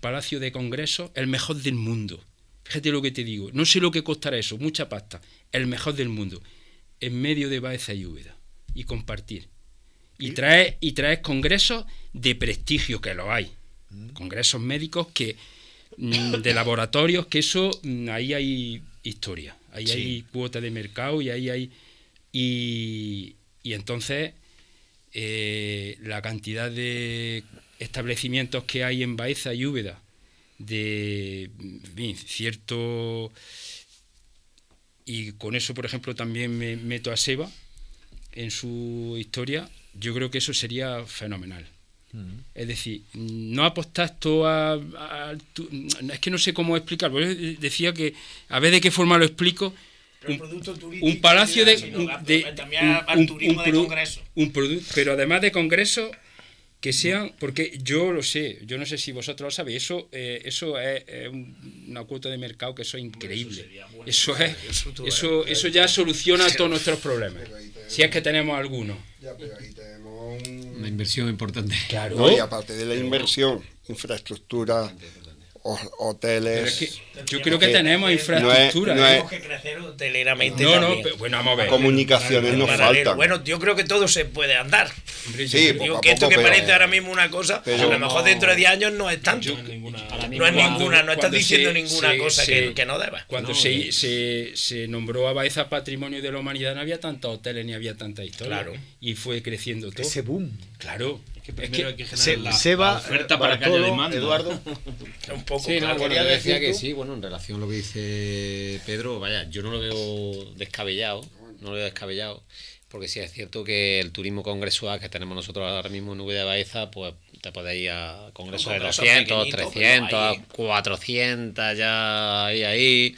palacio de congreso el mejor del mundo. Fíjate lo que te digo, no sé lo que costará eso, mucha pasta, el mejor del mundo, en medio de Baeza y Úbeda y compartir. Y trae, y congresos de prestigio, que lo hay. Mm. Congresos médicos que mm, de laboratorios, que eso, mm, ahí hay historia. Ahí hay cuota de mercado y ahí hay... Y, entonces eh, la cantidad de establecimientos que hay en Baeza y Úbeda de cierto... Y con eso, por ejemplo, también me meto a Seba, en su historia, yo creo que eso sería fenomenal. Mm. Es decir, no apostas todo a, Es que no sé cómo explicar. decía que, a ver de qué forma lo explico, un, un, palacio de, un, pero además de congresos que sean porque yo lo sé yo no sé si vosotros lo sabéis eso eh, eso es, una cuota de mercado que eso es increíble eso es eso eso ya soluciona todos nuestros problemas si es que tenemos alguno. Ya, pero ahí tenemos una inversión importante. Claro. y aparte de la inversión, infraestructura hoteles. yo creo que, tenemos infraestructura. ¿eh? tenemos que crecer hoteleramente. no, pero, Comunicaciones nos faltan. Bueno, yo creo que todo se puede andar. Hombre, digo que esto que parece ahora mismo una cosa, a lo mejor dentro de 10 años no es tanto. no es ninguna, no estás diciendo ninguna cosa que, no deba. Cuando se, se, nombró a Baeza Patrimonio de la Humanidad no había tantos hoteles ni había tanta historia. Y fue creciendo todo. Ese boom. Claro que primero hay que generar la, oferta para, todo, <laughs> que Eduardo, Sí, bueno, decía que sí, bueno, en relación a lo que dice Pedro, vaya, yo no lo veo descabellado, no lo veo descabellado, porque si es cierto que el turismo congresual que tenemos nosotros ahora mismo en Ubeda de Baeza, pues te podéis ir a congresos de 200, 300, 400, ya ahí, ahí.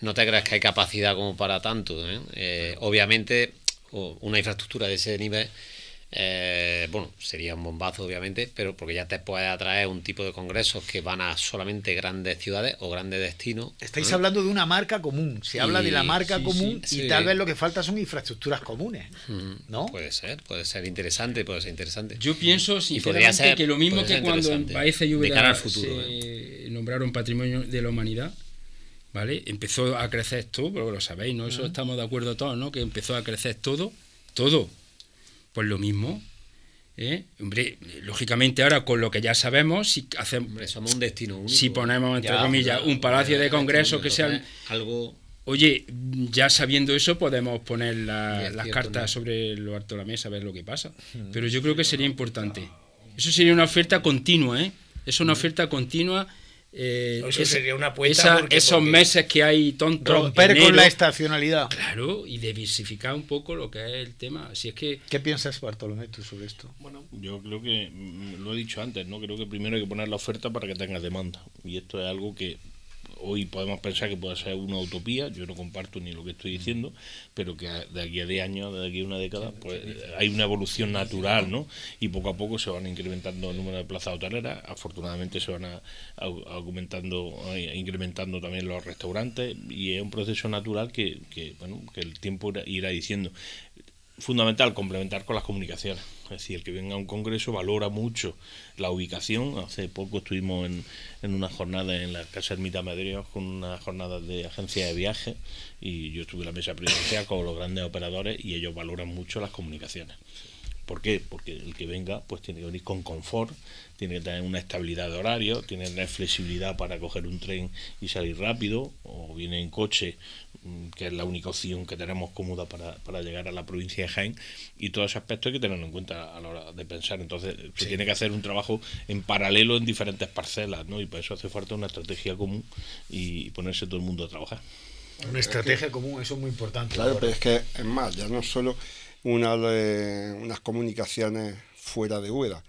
No te creas que hay capacidad como para tanto. ¿eh? Eh, obviamente, una infraestructura de ese nivel eh, bueno, sería un bombazo, obviamente, pero porque ya te puede atraer un tipo de congresos que van a solamente grandes ciudades o grandes destinos. Estáis ¿Mm? hablando de una marca común. Se habla de la marca común y tal vez lo que falta son infraestructuras comunes. Mm, ¿No? Puede ser, puede ser interesante, puede ser interesante. Yo pienso, sinceramente, que lo mismo que cuando en Baeza ¿eh? nombraron Patrimonio de la Humanidad. ¿Vale? Empezó a crecer todo, pero lo sabéis, ¿no? Eso estamos de acuerdo todos, ¿no? Que empezó a crecer todo, todo, pues lo mismo. ¿eh? Hombre, lógicamente ahora con lo que ya sabemos, si hacemos... un destino Si ponemos, entre comillas, un palacio de congreso que sea... Algo... Oye, ya sabiendo eso podemos poner las cartas sobre lo alto de la mesa, a ver lo que pasa. Mm. Pero yo creo que sería importante. Eso sería una oferta continua, ¿eh? Es una mm. oferta continua eh, Eso sería una apuesta. esos meses que hay tontos. Romper con la estacionalidad. Claro, y diversificar un poco lo que es el tema. Si es que, ¿Qué piensas, Bartolomé, tú sobre esto? Bueno, yo creo que mm, lo he dicho antes, ¿no? Creo que primero hay que poner la oferta para que tengas demanda. Y esto es algo que hoy podemos pensar que puede ser una utopía, yo no comparto ni lo que estoy diciendo, pero que de aquí a 10 años, de aquí a una década, pues eh, hay una evolución natural, ¿no? Y poco a poco se van incrementando el número de plazas hoteleras, afortunadamente se van aumentando, eh, incrementando también los restaurantes, y es un proceso natural que, que, bueno, que el tiempo irá diciendo fundamental complementar con las comunicaciones. Es decir, el que venga a un congreso valora mucho la ubicación. Hace poco estuvimos en, en una jornada en la Casa Ermita Madrid con una jornada de agencia de viaje y yo estuve en la mesa presidencial con los grandes operadores y ellos valoran mucho las comunicaciones. ¿Por qué? Porque el que venga pues tiene que venir con confort, tiene que tener una estabilidad de horario, tiene que tener flexibilidad para coger un tren y salir rápido, o viene en coche Mm, que es la única opción que tenemos cómoda para, llegar a la provincia de Jaén, y todo ese aspecto hay que tenerlo en cuenta a la hora de pensar. Entonces, se tiene que hacer un trabajo en paralelo en diferentes parcelas, ¿no? Y por eso hace falta una estrategia común y ponerse todo el mundo a trabajar. Una estrategia común, eso es muy importante. Claro, pero es que, es más, ya no solo unas comunicaciones fuera de Úbeda,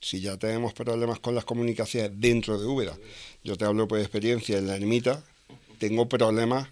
si ya tenemos problemas con las comunicaciones dentro de Úbeda, yo te hablo por experiencia en la ermita, tengo problemas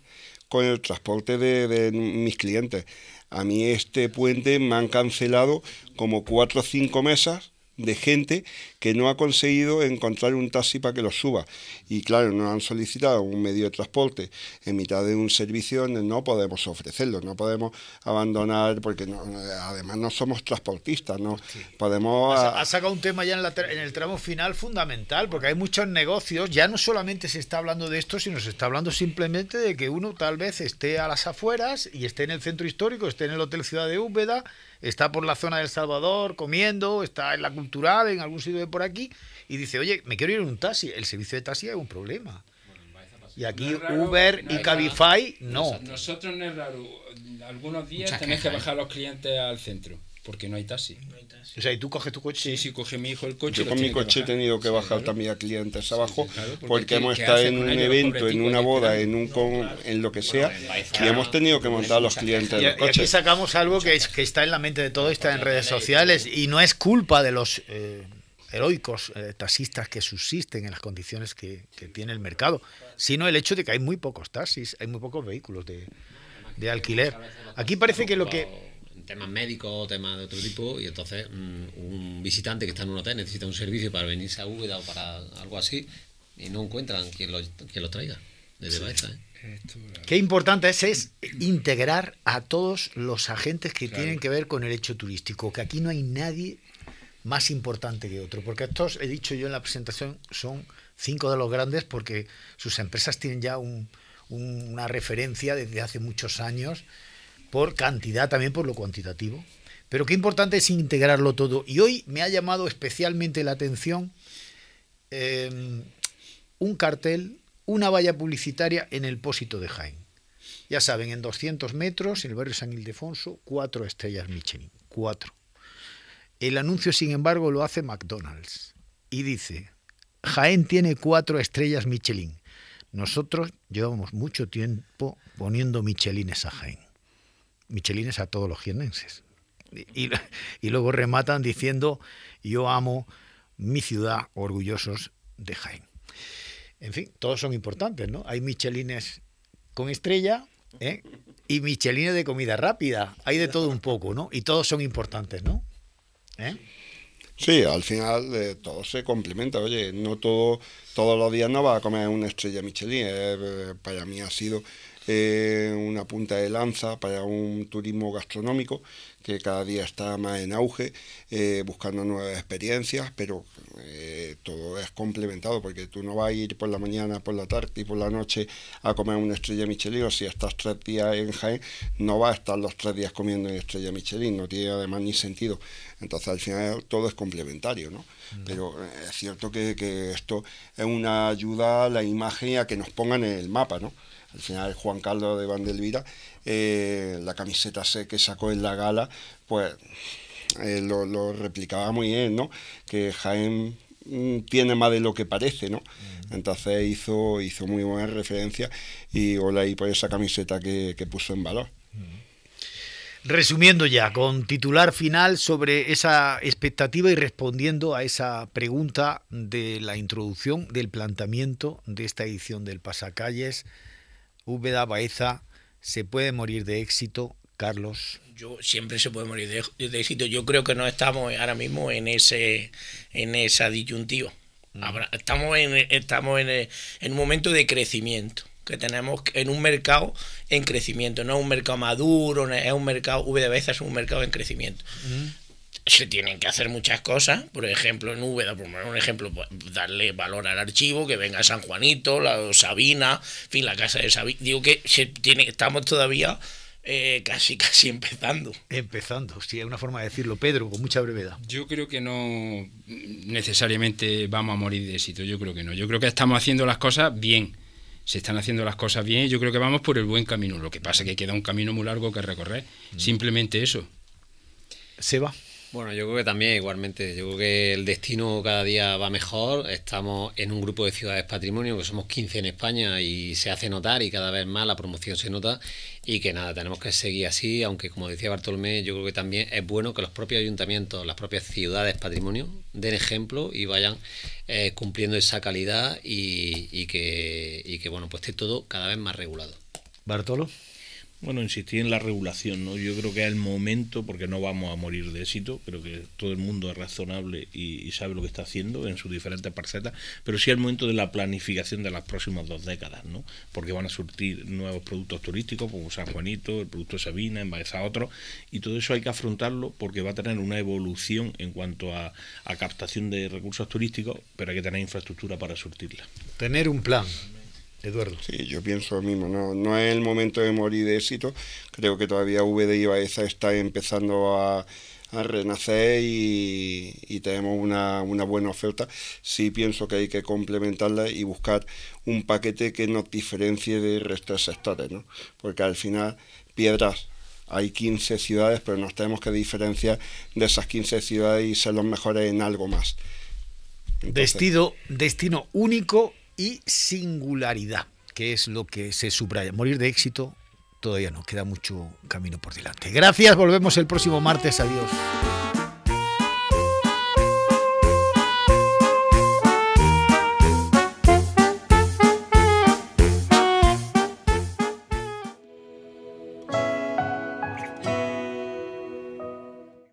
con el transporte de, mis clientes. A mí este puente me han cancelado como cuatro o cinco mesas de gente que no ha conseguido encontrar un taxi para que lo suba. Y claro, no han solicitado un medio de transporte en mitad de un servicio donde no podemos ofrecerlo, no podemos abandonar, porque además no somos transportistas, no podemos... Ah, ha, sacado un tema ya en, el tramo final fundamental, porque hay muchos negocios, ya no solamente se está hablando de esto, sino se está hablando simplemente de que uno tal vez esté a las afueras y esté en el centro histórico, esté en el Hotel Ciudad de Úbeda, está por la zona del Salvador comiendo, está en la cultural, en algún sitio de por aquí y dice, oye, me quiero ir en un taxi. El servicio de taxi es un problema. Y aquí Uber y Cabify no. Nosotros Algunos días tenéis que ¿eh? bajar los clientes al centro porque no hay, taxi. O sea, ¿y tú coges tu coche? Sí, sí, coge mi hijo el coche. Yo con mi coche he tenido que bajar también a clientes abajo porque, hemos estado en un evento, en una boda, en un en lo que sea y hemos tenido que montar a los clientes coche. Y aquí sacamos algo que, que está en la mente de todos, está en redes sociales y no es culpa de los... Eh, heroicos eh, taxistas que subsisten en las condiciones que, tiene el mercado, sino el hecho de que hay muy pocos taxis, hay muy pocos vehículos de, de alquiler. Aquí parece que lo que temas médicos, temas de otro tipo, y entonces mm, un visitante que está en un hotel necesita un servicio para venirse a Úbeda o para algo así, y no encuentran quien lo, lo traiga desde ¿eh? Qué importante es, es integrar a todos los agentes que tienen que ver con el hecho turístico, que aquí no hay nadie más importante que otro, porque estos, he dicho yo en la presentación, son cinco de los grandes porque sus empresas tienen ya una referencia desde hace muchos años por cantidad, también por lo cuantitativo. Pero qué importante es integrarlo todo. Y hoy me ha llamado especialmente la atención em, un cartel, una valla publicitaria en el Pósito de Jaén. Ya saben, en 200 metros, en el barrio San Ildefonso, cuatro estrellas Michelin. Cuatro. El anuncio, sin embargo, lo hace McDonald's y dice, Jaén tiene cuatro estrellas Michelin. Nosotros llevamos mucho tiempo poniendo Michelines a Jaén. Michelines a todos los jienenses Y, luego rematan diciendo, yo amo mi ciudad, orgullosos de Jaén. En fin, todos son importantes, ¿no? Hay Michelines con estrella, ¿eh? y Michelines de comida rápida. Hay de todo un poco, ¿no? Y todos son importantes, ¿no? ¿Eh? Sí, al final eh, todo se complementa. Oye, no todo, todos los días no vas a comer una estrella Michelin. Eh, para mí ha sido una punta de lanza para un turismo gastronómico que cada día está más en auge, buscando nuevas experiencias, pero todo es complementado porque tú no vas a ir por la mañana, por la tarde y por la noche a comer una estrella Michelin. O si estás tres días en Jaén, no vas a estar los tres días comiendo una estrella Michelin, no tiene además ni sentido. Entonces al final todo es complementario, ¿no? Mm. Pero eh, es cierto que, esto es una ayuda a la imagen a que nos pongan en el mapa, ¿no? Al final Juan Carlos de Vandelvira, eh, la camiseta que sacó en la gala, pues eh, lo, replicaba muy bien, ¿no? Que Jaén mm, tiene más de lo que parece, ¿no? Mm. Entonces hizo, hizo muy buena referencia y hola y por esa camiseta que, puso en valor. Resumiendo ya, con titular final sobre esa expectativa y respondiendo a esa pregunta de la introducción del planteamiento de esta edición del Pasacalles, Úbeda Baeza, ¿se puede morir de éxito, Carlos? Yo siempre se puede morir de, éxito. Yo creo que no estamos ahora mismo en ese en esa disyuntiva. Mm. estamos en, estamos en, en un momento de crecimiento que tenemos en un mercado en crecimiento, no es un mercado maduro, es un mercado, VDB es un mercado en crecimiento. Se tienen que hacer muchas cosas, por ejemplo, en V por poner un ejemplo, pues, darle valor al archivo, que venga San Juanito, la Sabina, en fin, la casa de Sabina. Digo que se tiene, estamos todavía eh, casi, <laughs> casi empezando. Empezando, sí, es una forma de decirlo, Pedro, con mucha brevedad. Yo creo que no necesariamente vamos a morir de éxito, yo creo que no. Yo creo que estamos haciendo las cosas bien se están haciendo las cosas bien yo creo que vamos por el buen camino. Lo que pasa es que queda un camino muy largo que recorrer. Mm. Simplemente eso. Se va. Bueno, yo creo que también igualmente, yo creo que el destino cada día va mejor, estamos en un grupo de ciudades patrimonio, que somos 15 en España y se hace notar y cada vez más la promoción se nota y que nada, tenemos que seguir así, aunque como decía Bartolomé, yo creo que también es bueno que los propios ayuntamientos, las propias ciudades patrimonio den ejemplo y vayan eh, cumpliendo esa calidad y, que, y que, bueno, pues esté todo cada vez más regulado. Bartolo. Bueno, insistí en la regulación, ¿no? Yo creo que es el momento, porque no vamos a morir de éxito, creo que todo el mundo es razonable y, sabe lo que está haciendo en sus diferentes parcetas, pero sí es el momento de la planificación de las próximas dos décadas, ¿no? Porque van a surtir nuevos productos turísticos, como San Juanito, el producto Sabina, a otro, y todo eso hay que afrontarlo porque va a tener una evolución en cuanto a captación de recursos turísticos, pero hay que tener infraestructura para surtirla. Tener un plan. Eduardo. Sí, yo pienso lo mismo. No, no es el momento de morir de éxito. Creo que todavía VDI Baeza está empezando a, renacer y, tenemos una, buena oferta. Sí pienso que hay que complementarla y buscar un paquete que nos diferencie de restos sectores, ¿no? Porque al final, piedras hay 15 ciudades, pero nos tenemos que diferenciar de esas 15 ciudades y ser los mejores en algo más. destino único y singularidad, que es lo que se subraya. Morir de éxito todavía no, queda mucho camino por delante. Gracias, volvemos el próximo martes. Adiós.